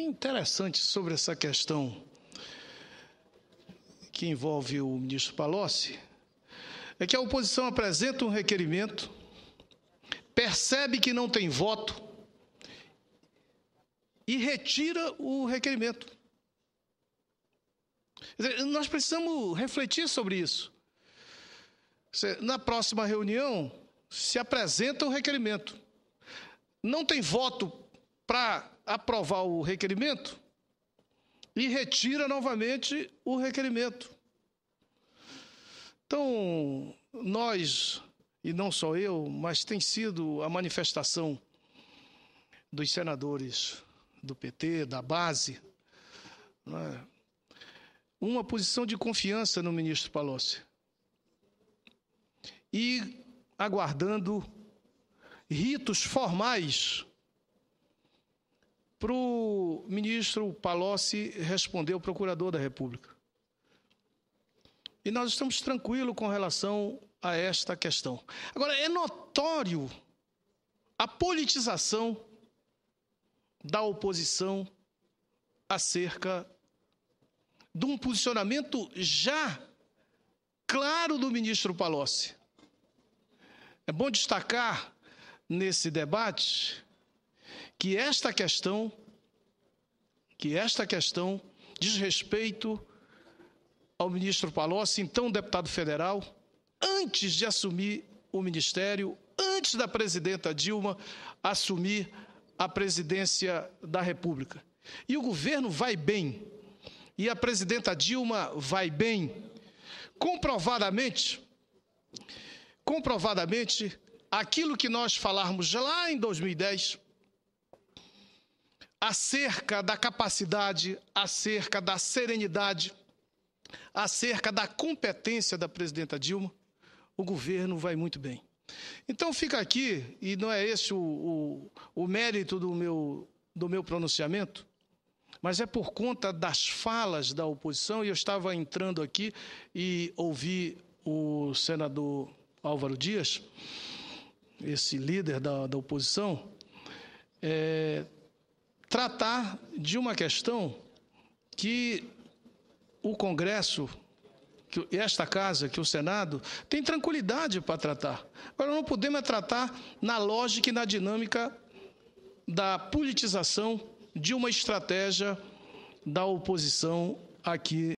É interessante sobre essa questão que envolve o ministro Palocci é que a oposição apresenta um requerimento, percebe que não tem voto e retira o requerimento. nós precisamos refletir sobre isso. na próxima reunião, se apresenta o um requerimento. Não tem voto para aprovar o requerimento e retira novamente o requerimento. Então, nós, e não só eu, mas tem sido a manifestação dos senadores do PT, da base, é? uma posição de confiança no ministro Palocci. E aguardando ritos formais para o ministro Palocci responder o procurador da República. E nós estamos tranquilos com relação a esta questão. Agora, é notório a politização da oposição acerca de um posicionamento já claro do ministro Palocci. É bom destacar nesse debate que esta questão, que esta questão diz respeito ao ministro Palocci, então deputado federal, antes de assumir o ministério, antes da presidenta Dilma assumir a presidência da República. E o governo vai bem, e a presidenta Dilma vai bem. Comprovadamente, comprovadamente, aquilo que nós falarmos lá em 2010, acerca da capacidade, acerca da serenidade, acerca da competência da presidenta Dilma, o governo vai muito bem. Então fica aqui, e não é esse o, o, o mérito do meu, do meu pronunciamento, mas é por conta das falas da oposição, e eu estava entrando aqui e ouvi o senador Álvaro Dias, esse líder da, da oposição, é, tratar de uma questão que o Congresso, que esta casa, que o Senado, tem tranquilidade para tratar. Agora, não podemos é tratar na lógica e na dinâmica da politização de uma estratégia da oposição aqui.